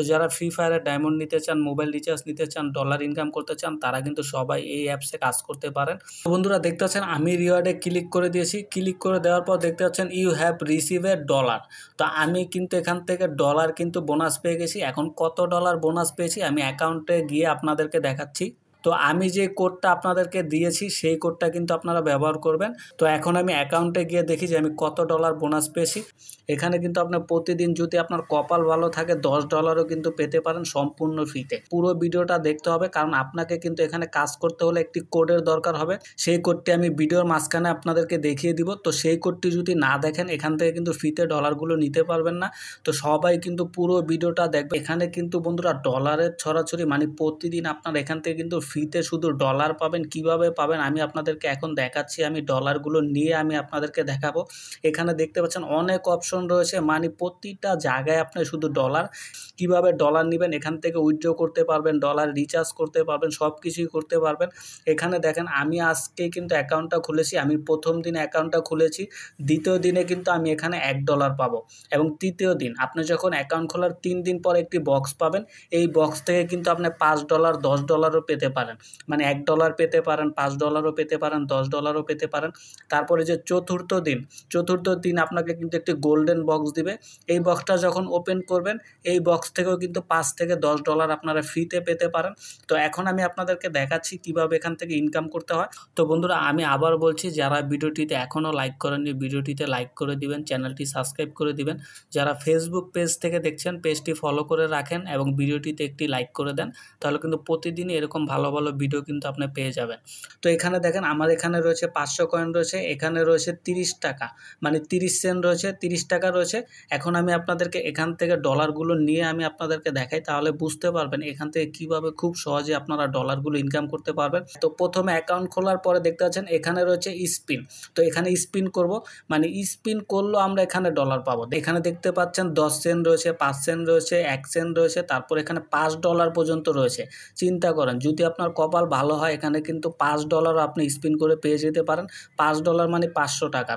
তো যারা free ফায়ারে diamond নিতে চান মোবাইল রিচার্জ নিতে চান ডলার ইনকাম করতে চান তারা কিন্তু সবাই এই অ্যাপসে কাজ করতে পারেন তো বন্ধুরা দেখতে পাচ্ছেন আমি রিওয়ার্ডে ক্লিক করে দিয়েছি ক্লিক করে দেওয়ার পর দেখতে পাচ্ছেন you have receive a dollar তো আমি কিন্তু এখান থেকে ডলার কিন্তু বোনাস পেয়ে গেছি এখন কত ডলার বোনাস পেয়েছি আমি অ্যাকাউন্টে গিয়ে আপনাদেরকে দেখাচ্ছি তো আমি যে কোডটা আপনাদেরকে দিয়েছি সেই কোডটা কিন্তু আপনারা ব্যবহার করবেন তো এখন আমি অ্যাকাউন্টে গিয়ে দেখি যে আমি কত ডলার বোনাস পেয়েছি এখানে কিন্তু আপনার প্রতিদিন যদি আপনার কপাল ভালো থাকে দশ ডলারও কিন্তু পেতে পারেন সম্পূর্ণ ফ্রিতে পুরো ভিডিওটা দেখতে হবে কারণ আপনাকে কিন্তু এখানে কাজ করতে হলে একটি কোডের দরকার হবে সেই কোডটি আমি ভিডিওর মাঝখানে আপনাদেরকে দেখিয়ে দিব তো সেই কোডটি যদি না দেখেন এখান থেকে কিন্তু ফ্রিতে ডলারগুলো নিতে পারবেন না তো সবাই কিন্তু পুরো ভিডিওটা দেখবে এখানে কিন্তু বন্ধুরা ডলারের ছড়াছড়ি মানে প্রতিদিন আপনার এখান থেকে কিন্তু ফ্রিতে শুধু ডলার পাবেন কিভাবে পাবেন আমি আপনাদেরকে এখন দেখাচ্ছি আমি ডলারগুলো নিয়ে আমি আপনাদেরকে দেখাবো এখানে দেখতে পাচ্ছেন অনেক অপশন রয়েছে মানে প্রতিটা জায়গায় আপনি শুধু ডলার কিভাবে ডলার নেবেন এখান থেকে উইথড্র করতে পারবেন ডলার রিচার্জ করতে পারবেন সব কিছুই করতে পারবেন এখানে দেখেন আমি আজকে কিন্তু অ্যাকাউন্টটা খুলেছি আমি প্রথম দিনে অ্যাকাউন্টটা খুলেছি দ্বিতীয় দিনে কিন্তু আমি এখানে এক ডলার পাবো এবং তৃতীয় দিন আপনি যখন অ্যাকাউন্ট খোলার তিন দিন পর একটি বক্স পাবেন এই বক্স থেকে কিন্তু আপনি পাঁচ ডলার দশ ডলারও পেতে পারেন পারেন মানে এক ডলার পেতে পারেন পাঁচ ডলারও পেতে পারেন দশ ডলারও পেতে পারেন তারপরে যে চতুর্থ দিন চতুর্থ দিন আপনাকে কিন্তু একটি গোল্ডেন বক্স দিবে এই বক্সটা যখন ওপেন করবেন এই বক্স থেকেও কিন্তু পাঁচ থেকে দশ ডলার আপনারা ফ্রিতে পেতে পারেন তো এখন আমি আপনাদেরকে দেখাচ্ছি কিভাবে এখান থেকে ইনকাম করতে হয় তো বন্ধুরা আমি আবার বলছি যারা ভিডিওটিতে এখনও লাইক করেননি ভিডিওটিতে লাইক করে দিবেন চ্যানেলটি সাবস্ক্রাইব করে দিবেন যারা ফেসবুক পেজ থেকে দেখছেন পেজটি ফলো করে রাখেন এবং ভিডিওটিতে একটি লাইক করে দেন তাহলে কিন্তু প্রতিদিনই এরকম ভালো ভালো ভিডিও কিন্তু আপনি পেয়ে যাবেন তো এখানে দেখেন আমার এখানে রয়েছে পাঁচশো কয়েন রয়েছে এখানে রয়েছে তিরিশ টাকা মানে তিরিশ সেন্ট রয়েছে তিরিশ টাকা রয়েছে এখন আমি আপনাদেরকে এখান থেকে ডলারগুলো নিয়ে আমি আপনাদেরকে দেখাই তাহলে বুঝতে পারবেন এখান থেকে কিভাবে খুব সহজে আপনারা ডলারগুলো ইনকাম করতে পারবেন তো প্রথমে অ্যাকাউন্ট খোলার পরে দেখতে পাচ্ছেন এখানে রয়েছে স্পিন তো এখানে স্পিন করব মানে স্পিন করলেও আমরা এখানে ডলার পাবো এখানে দেখতে পাচ্ছেন দশ সেন্ট রয়েছে পাঁচ সেন্ট রয়েছে এক সেন্ট রয়েছে তারপর এখানে পাঁচ ডলার পর্যন্ত রয়েছে চিন্তা করেন যদি আপনি আপনার কপাল ভালো হয় এখানে কিন্তু পাঁচ ডলার আপনি স্পিন করে পেয়ে যেতে পারেন পাঁচ ডলার মানে পাঁচশো টাকা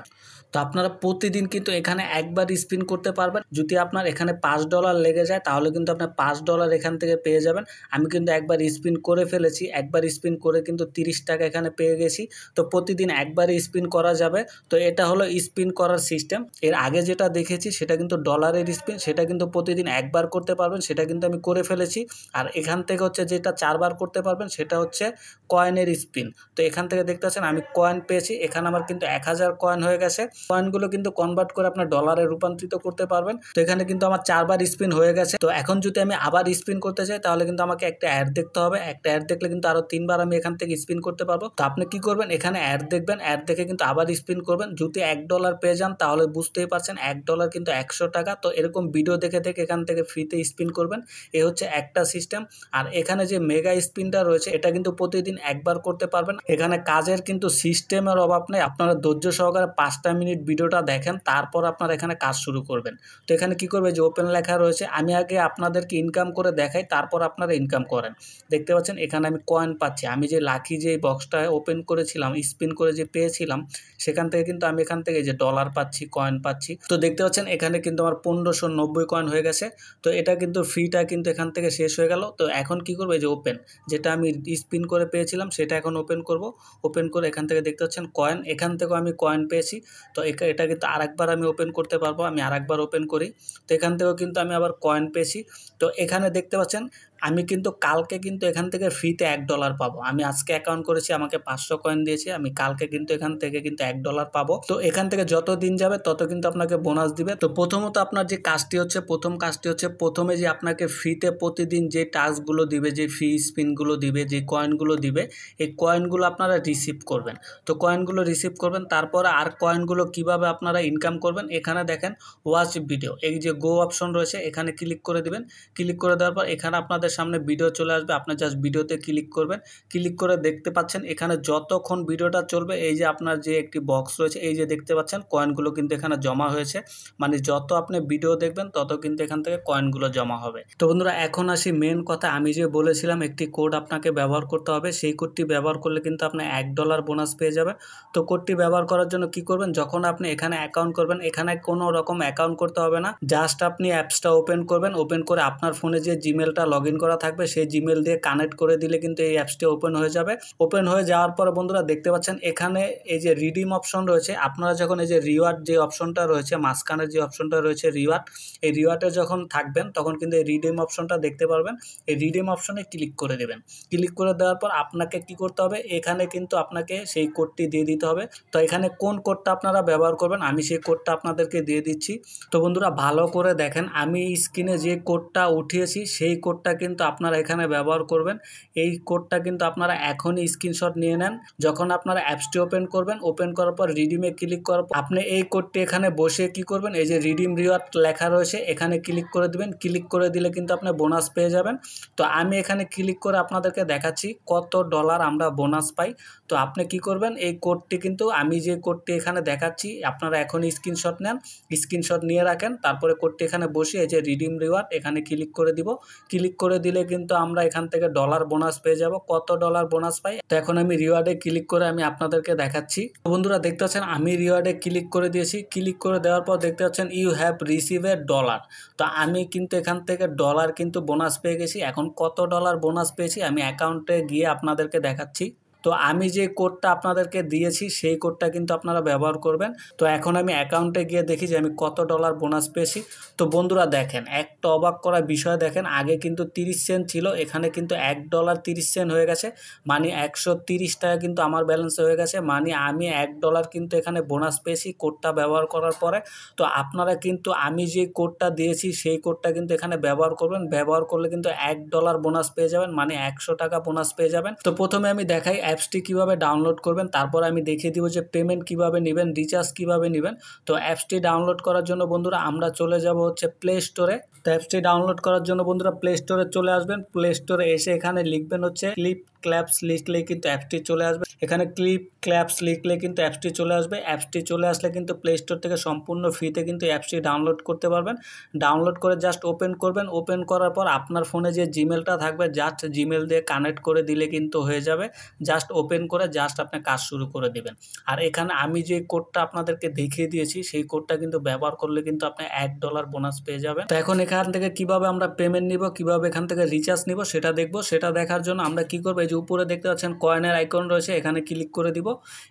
তো আপনারা প্রতিদিন কিন্তু এখানে একবার স্পিন করতে পারবেন যদি আপনার এখানে পাঁচ ডলার লেগে যায় তাহলে কিন্তু আপনার পাঁচ ডলার এখান থেকে পেয়ে যাবেন আমি কিন্তু একবার স্পিন করে ফেলেছি একবার স্পিন করে কিন্তু তিরিশ টাকা এখানে পেয়ে গেছি তো প্রতিদিন একবার স্পিন করা যাবে তো এটা হলো স্পিন করার সিস্টেম এর আগে যেটা দেখেছি সেটা কিন্তু ডলারের স্পিন সেটা কিন্তু প্রতিদিন একবার করতে পারবেন সেটা কিন্তু আমি করে ফেলেছি আর এখান থেকে হচ্ছে যেটা চারবার করতে পারবেন সেটা হচ্ছে কয়েনের স্পিন তো এখান থেকে দেখতে পাচ্ছেন আমি কয়েন পেয়েছি এখানে আমার কিন্তু এক হাজার কয়েন হয়ে গেছে কয়েনগুলো কিন্তু কনভার্ট করে আপনার ডলারে রূপান্তরিত করতে পারবেন তো এখানে কিন্তু আমার চারবার স্পিন হয়ে গেছে তো এখন যদি আমি আবার স্পিন করতে চাই তাহলে কিন্তু আমাকে একটা অ্যাড দেখতে হবে একটা অ্যাড দেখলে কিন্তু আরও তিনবার আমি এখান থেকে স্পিন করতে পারবো তো আপনি কি করবেন এখানে অ্যাড দেখবেন অ্যাড দেখে কিন্তু আবার স্পিন করবেন যদি এক ডলার পেয়ে যান তাহলে বুঝতেই পারছেন এক ডলার কিন্তু একশো টাকা তো এরকম ভিডিও দেখে দেখে এখান থেকে ফ্রিতে স্পিন করবেন এ হচ্ছে একটা সিস্টেম আর এখানে যে মেগা স্পিনটা রয়েছে এটা কিন্তু প্রতিদিন একবার করতে পারবেন এখানে কাজের কিন্তু সিস্টেমের অভাব নেই আপনারা ধৈর্য সহকারে পাঁচটা মিনিট মিনিট ভিডিওটা দেখেন তারপর আপনারা এখানে কাজ শুরু করবেন তো এখানে কি করবে যে ওপেন লেখা রয়েছে আমি আগে আপনাদেরকে ইনকাম করে দেখাই তারপর আপনারা ইনকাম করেন দেখতে পাচ্ছেন এখানে আমি কয়েন পাচ্ছি আমি যে লাখি যে বক্সটা ওপেন করেছিলাম স্পিন করে যে পেয়েছিলাম সেখান থেকে কিন্তু আমি এখান থেকে যে ডলার পাচ্ছি কয়েন পাচ্ছি তো দেখতে পাচ্ছেন এখানে কিন্তু আমার পনেরোশো নব্বই কয়েন হয়ে গেছে তো এটা কিন্তু ফিটা কিন্তু এখান থেকে শেষ হয়ে গেল তো এখন কি করবে যে ওপেন যেটা আমি স্পিন করে পেয়েছিলাম সেটা এখন ওপেন করব ওপেন করে এখান থেকে দেখতে পাচ্ছেন কয়েন এখান থেকেও আমি কয়েন পেয়েছি তো এটা কিন্তু আরেকবার আমি ওপেন করতে পারবো আমি আরেকবার ওপেন করি তো এখান থেকেও কিন্তু আমি আবার কয়েন পেয়েছি তো এখানে দেখতে পাচ্ছেন আমি কিন্তু কালকে কিন্তু এখান থেকে ফ্রিতে এক ডলার পাবো আমি আজকে অ্যাকাউন্ট করেছি আমাকে পাঁচশো কয়েন দিয়েছে আমি কালকে কিন্তু এখান থেকে কিন্তু এক ডলার পাবো তো এখান থেকে যত দিন যাবে তত কিন্তু আপনাকে বোনাস দিবে তো প্রথমত আপনার যে কাজটি হচ্ছে প্রথম কাজটি হচ্ছে প্রথমে যে আপনাকে ফ্রিতে প্রতিদিন যে টাস্কগুলো দিবে যে ফ্রি স্পিনগুলো দিবে যে কয়েনগুলো দিবে এই কয়েনগুলো আপনারা রিসিভ করবেন তো কয়েনগুলো রিসিভ করবেন তারপরে আর কয়েনগুলো কিভাবে আপনারা ইনকাম করবেন এখানে দেখেন ওয়াচ ভিডিও এই যে গো অপশন রয়েছে এখানে ক্লিক করে দিবেন ক্লিক করে দেওয়ার পর এখানে আপনাদের সামনে ভিডিও চলে আসবে আপনার জাস্ট ভিডিওতে ক্লিক করবেন ক্লিক করে দেখতে পাচ্ছেন এখানে যতক্ষণ ভিডিওটা চলবে এই যে আপনার যে একটি বক্স রয়েছে এই যে দেখতে পাচ্ছেন কয়েনগুলো কিন্তু এখানে জমা হয়েছে মানে যত আপনি ভিডিও দেখবেন তত কিন্তু এখান থেকে কয়েনগুলো জমা হবে তো বন্ধুরা এখন আসি মেন কথা আমি যে বলেছিলাম একটি কোড আপনাকে ব্যবহার করতে হবে সেই কোডটি ব্যবহার করলে কিন্তু আপনি এক ডলার বোনাস পেয়ে যাবে তো কোডটি ব্যবহার করার জন্য কি করবেন যখন আপনি এখানে অ্যাকাউন্ট করবেন এখানে কোনো রকম অ্যাকাউন্ট করতে হবে না জাস্ট আপনি অ্যাপসটা ওপেন করবেন ওপেন করে আপনার ফোনে যে জিমেলটা লগ লগইন করা থাকবে সেই জিমেল দিয়ে কানেক্ট করে দিলে কিন্তু এই অ্যাপসটি ওপেন হয়ে যাবে ওপেন হয়ে যাওয়ার পরে বন্ধুরা দেখতে পাচ্ছেন এখানে এই যে রিডিম অপশন রয়েছে আপনারা যখন এই যে রিওয়ার্ড যে অপশনটা রয়েছে মাঝখানের যে অপশনটা রয়েছে রিওয়ার্ড এই রিওয়ার্ডে যখন থাকবেন তখন কিন্তু এই রিডিম অপশনটা দেখতে পারবেন এই রিডিম অপশনে ক্লিক করে দেবেন ক্লিক করে দেওয়ার পর আপনাকে কি করতে হবে এখানে কিন্তু আপনাকে সেই কোডটি দিয়ে দিতে হবে তো এখানে কোন কোডটা আপনারা ব্যবহার করবেন আমি সেই কোডটা আপনাদেরকে দিয়ে দিচ্ছি তো বন্ধুরা ভালো করে দেখেন আমি স্ক্রিনে যে কোডটা উঠিয়েছি সেই কোডটা কিন্তু আপনারা এখানে ব্যবহার করবেন এই কোডটা কিন্তু আপনারা এখনই স্ক্রিনশট নিয়ে নেন যখন আপনারা অ্যাপসটি ওপেন করবেন ওপেন করার পর রিডিমে ক্লিক করার পর আপনি এই কোডটি এখানে বসে কি করবেন এই যে রিডিম রিওয়ার্ড লেখা রয়েছে এখানে ক্লিক করে দিবেন ক্লিক করে দিলে কিন্তু আপনি বোনাস পেয়ে যাবেন তো আমি এখানে ক্লিক করে আপনাদেরকে দেখাচ্ছি কত ডলার আমরা বোনাস পাই তো আপনি কি করবেন এই কোডটি কিন্তু আমি যে কোডটি এখানে দেখাচ্ছি আপনারা এখনই স্ক্রিনশট নেন স্ক্রিনশট নিয়ে রাখেন তারপরে কোডটি এখানে বসে এই যে রিডিম রিওয়ার্ড এখানে ক্লিক করে দিব ক্লিক করে করে দিলে কিন্তু আমরা এখান থেকে ডলার বোনাস পেয়ে যাব কত ডলার বোনাস পাই তো এখন আমি রিওয়ার্ডে ক্লিক করে আমি আপনাদেরকে দেখাচ্ছি তো বন্ধুরা দেখতে পাচ্ছেন আমি রিওয়ার্ডে ক্লিক করে দিয়েছি ক্লিক করে দেওয়ার পর দেখতে পাচ্ছেন you have receive a dollar তো আমি কিন্তু এখান থেকে ডলার কিন্তু বোনাস পেয়ে গেছি এখন কত ডলার বোনাস পেয়েছি আমি অ্যাকাউন্টে গিয়ে আপনাদেরকে দেখাচ্ছি তো আমি যে কোডটা আপনাদেরকে দিয়েছি সেই কোডটা কিন্তু আপনারা ব্যবহার করবেন তো এখন আমি অ্যাকাউন্টে গিয়ে দেখি যে আমি কত ডলার বোনাস পেয়েছি তো বন্ধুরা দেখেন একটা অবাক করা বিষয় দেখেন আগে কিন্তু তিরিশ সেন্ট ছিল এখানে কিন্তু এক ডলার তিরিশ সেন্ট হয়ে গেছে মানে একশো তিরিশ টাকা কিন্তু আমার ব্যালেন্স হয়ে গেছে মানে আমি এক ডলার কিন্তু এখানে বোনাস পেয়েছি কোডটা ব্যবহার করার পরে তো আপনারা কিন্তু আমি যে কোডটা দিয়েছি সেই কোডটা কিন্তু এখানে ব্যবহার করবেন ব্যবহার করলে কিন্তু এক ডলার বোনাস পেয়ে যাবেন মানে একশো টাকা বোনাস পেয়ে যাবেন তো প্রথমে আমি দেখাই অ্যাপসটি কিভাবে ডাউনলোড করবেন তারপর আমি দেখিয়ে দিব যে পেমেন্ট কিভাবে নেবেন রিচার্জ কিভাবে নেবেন তো অ্যাপসটি ডাউনলোড করার জন্য বন্ধুরা আমরা চলে যাব হচ্ছে প্লে স্টোরে তো অ্যাপসটি ডাউনলোড করার জন্য বন্ধুরা প্লে স্টোরে চলে আসবেন প্লে স্টোরে এসে এখানে লিখবেন হচ্ছে ক্লিপ ক্ল্যাপস লিখলে কিন্তু অ্যাপসটি চলে আসবে এখানে ক্লিপ ক্ল্যাপস লিখলে কিন্তু অ্যাপসটি চলে আসবে অ্যাপসটি চলে আসলে কিন্তু প্লে স্টোর থেকে সম্পূর্ণ ফ্রিতে কিন্তু অ্যাপসটি ডাউনলোড করতে পারবেন ডাউনলোড করে জাস্ট ওপেন করবেন ওপেন করার পর আপনার ফোনে যে জিমেলটা থাকবে জাস্ট জিমেল দিয়ে কানেক্ট করে দিলে কিন্তু হয়ে যাবে জাস্ট জাস্ট ওপেন করে জাস্ট আপনি কাজ শুরু করে দেবেন আর এখানে আমি যে কোডটা আপনাদেরকে দেখিয়ে দিয়েছি সেই কোডটা কিন্তু ব্যবহার করলে কিন্তু আপনি এক ডলার বোনাস পেয়ে যাবেন তো এখন এখান থেকে কিভাবে আমরা পেমেন্ট নিব কিভাবে এখান থেকে রিচার্জ নিব সেটা দেখব সেটা দেখার জন্য আমরা কি করবো এই যে উপরে দেখতে পাচ্ছেন কয়েনের আইকন রয়েছে এখানে ক্লিক করে দিব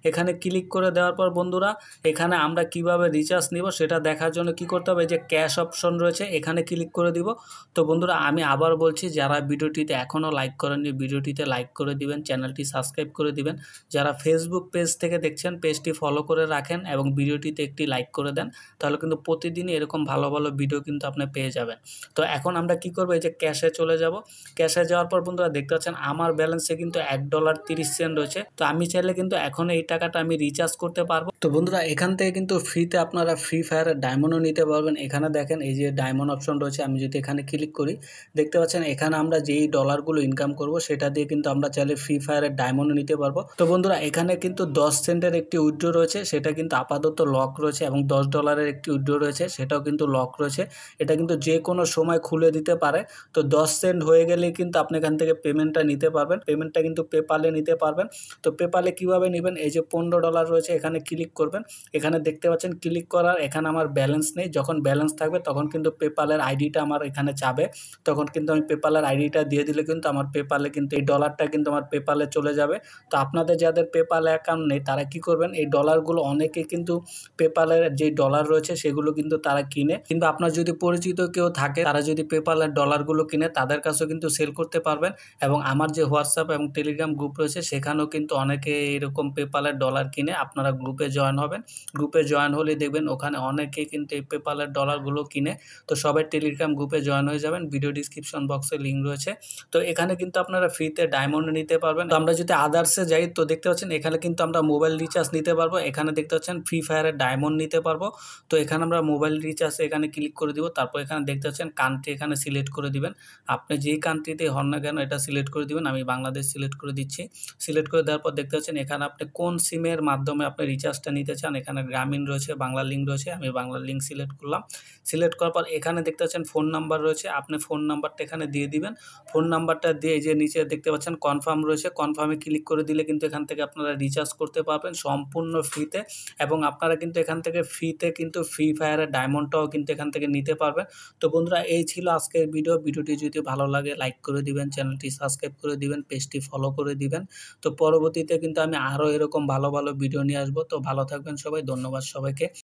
এখানে ক্লিক করে দেওয়ার পর বন্ধুরা এখানে আমরা কিভাবে রিচার্জ নিব সেটা দেখার জন্য কি করতে হবে যে ক্যাশ অপশন রয়েছে এখানে ক্লিক করে দিব তো বন্ধুরা আমি আবার বলছি যারা ভিডিওটিতে এখনও লাইক করেননি ভিডিওটিতে লাইক করে দিবেন চ্যানেলটি সাবস্ক্রাইব সাবস্ক্রাইব করে দিবেন যারা ফেসবুক পেজ থেকে দেখছেন পেজটি ফলো করে রাখেন এবং ভিডিওটিতে একটি লাইক করে দেন তাহলে কিন্তু প্রতিদিনই এরকম ভালো ভালো ভিডিও কিন্তু আপনি পেয়ে যাবেন তো এখন আমরা কি করবো এই যে ক্যাশে চলে যাব ক্যাশে যাওয়ার পর বন্ধুরা দেখতে পাচ্ছেন আমার ব্যালেন্সে কিন্তু এক ডলার তিরিশ সেন্ট রয়েছে তো আমি চাইলে কিন্তু এখন এই টাকাটা আমি রিচার্জ করতে পারবো তো বন্ধুরা এখান থেকে কিন্তু ফ্রিতে আপনারা ফ্রি ফায়ারের ডায়মন্ডও নিতে পারবেন এখানে দেখেন এই যে ডায়মন্ড অপশন রয়েছে আমি যদি এখানে ক্লিক করি দেখতে পাচ্ছেন এখানে আমরা যেই ডলারগুলো ইনকাম করব সেটা দিয়ে কিন্তু আমরা চাইলে ফ্রি ফায়ারের ডায়মন্ড মনে নিতে পারবো তো বন্ধুরা এখানে কিন্তু দশ সেন্টের একটি উইড্রো রয়েছে সেটা কিন্তু আপাতত লক রয়েছে এবং দশ ডলারের একটি উইড্রো রয়েছে সেটাও কিন্তু লক রয়েছে এটা কিন্তু যে কোনো সময় খুলে দিতে পারে তো দশ সেন্ট হয়ে গেলে কিন্তু আপনি এখান থেকে পেমেন্টটা নিতে পারবেন পেমেন্টটা কিন্তু পেপালে নিতে পারবেন তো পেপালে কিভাবে নেবেন এই যে পনেরো ডলার রয়েছে এখানে ক্লিক করবেন এখানে দেখতে পাচ্ছেন ক্লিক করার এখানে আমার ব্যালেন্স নেই যখন ব্যালেন্স থাকবে তখন কিন্তু পেপালের আইডিটা আমার এখানে চাবে তখন কিন্তু আমি পেপালের আইডিটা দিয়ে দিলে কিন্তু আমার পেপালে কিন্তু এই ডলারটা কিন্তু আমার পেপালে চলে যাবে যাবে তো আপনাদের যাদের পেপাল অ্যাকাউন্ট নেই তারা কি করবেন এই ডলারগুলো অনেকে কিন্তু পেপালের যে ডলার রয়েছে সেগুলো কিন্তু তারা কিনে কিন্তু আপনার যদি পরিচিত কেউ থাকে তারা যদি পেপালের ডলারগুলো কিনে তাদের কাছেও কিন্তু সেল করতে পারবেন এবং আমার যে হোয়াটসঅ্যাপ এবং টেলিগ্রাম গ্রুপ রয়েছে সেখানেও কিন্তু অনেকে এরকম পেপালের ডলার কিনে আপনারা গ্রুপে জয়েন হবেন গ্রুপে জয়েন হলে দেখবেন ওখানে অনেকে কিন্তু এই পেপালের ডলারগুলো কিনে তো সবাই টেলিগ্রাম গ্রুপে জয়েন হয়ে যাবেন ভিডিও ডিসক্রিপশন বক্সে লিঙ্ক রয়েছে তো এখানে কিন্তু আপনারা ফ্রিতে ডায়মন্ড নিতে পারবেন তো আমরা যদি আদার্সে যাই তো দেখতে পাচ্ছেন এখানে কিন্তু আমরা মোবাইল রিচার্জ নিতে পারবো এখানে দেখতে পাচ্ছেন ফ্রি ফায়ারের ডায়মন্ড নিতে পারবো তো এখানে আমরা মোবাইল রিচার্জ এখানে ক্লিক করে দিব তারপর এখানে দেখতে পাচ্ছেন কান্ট্রি এখানে সিলেক্ট করে দিবেন আপনি যেই কান্ট্রিতে হন না কেন এটা সিলেক্ট করে দিবেন আমি বাংলাদেশ সিলেক্ট করে দিচ্ছি সিলেক্ট করে দেওয়ার পর দেখতে পাচ্ছেন এখানে আপনি কোন সিমের মাধ্যমে আপনি রিচার্জটা নিতে চান এখানে গ্রামীণ রয়েছে বাংলা লিঙ্ক রয়েছে আমি বাংলা লিঙ্ক সিলেক্ট করলাম সিলেক্ট করার পর এখানে দেখতে পাচ্ছেন ফোন নাম্বার রয়েছে আপনি ফোন নাম্বারটা এখানে দিয়ে দিবেন ফোন নাম্বারটা দিয়ে যে নিচে দেখতে পাচ্ছেন কনফার্ম রয়েছে কনফার্মে ক্লিক ক্লিক করে দিলে কিন্তু এখান থেকে আপনারা রিচার্জ করতে পারবেন সম্পূর্ণ ফ্রিতে এবং আপনারা কিন্তু এখান থেকে ফ্রিতে কিন্তু ফ্রি ফায়ারের ডায়মন্ডটাও কিন্তু এখান থেকে নিতে পারবেন তো বন্ধুরা এই ছিল আজকের ভিডিও ভিডিওটি যদি ভালো লাগে লাইক করে দিবেন চ্যানেলটি সাবস্ক্রাইব করে দিবেন পেজটি ফলো করে দিবেন তো পরবর্তীতে কিন্তু আমি আরও এরকম ভালো ভালো ভিডিও নিয়ে আসবো তো ভালো থাকবেন সবাই ধন্যবাদ সবাইকে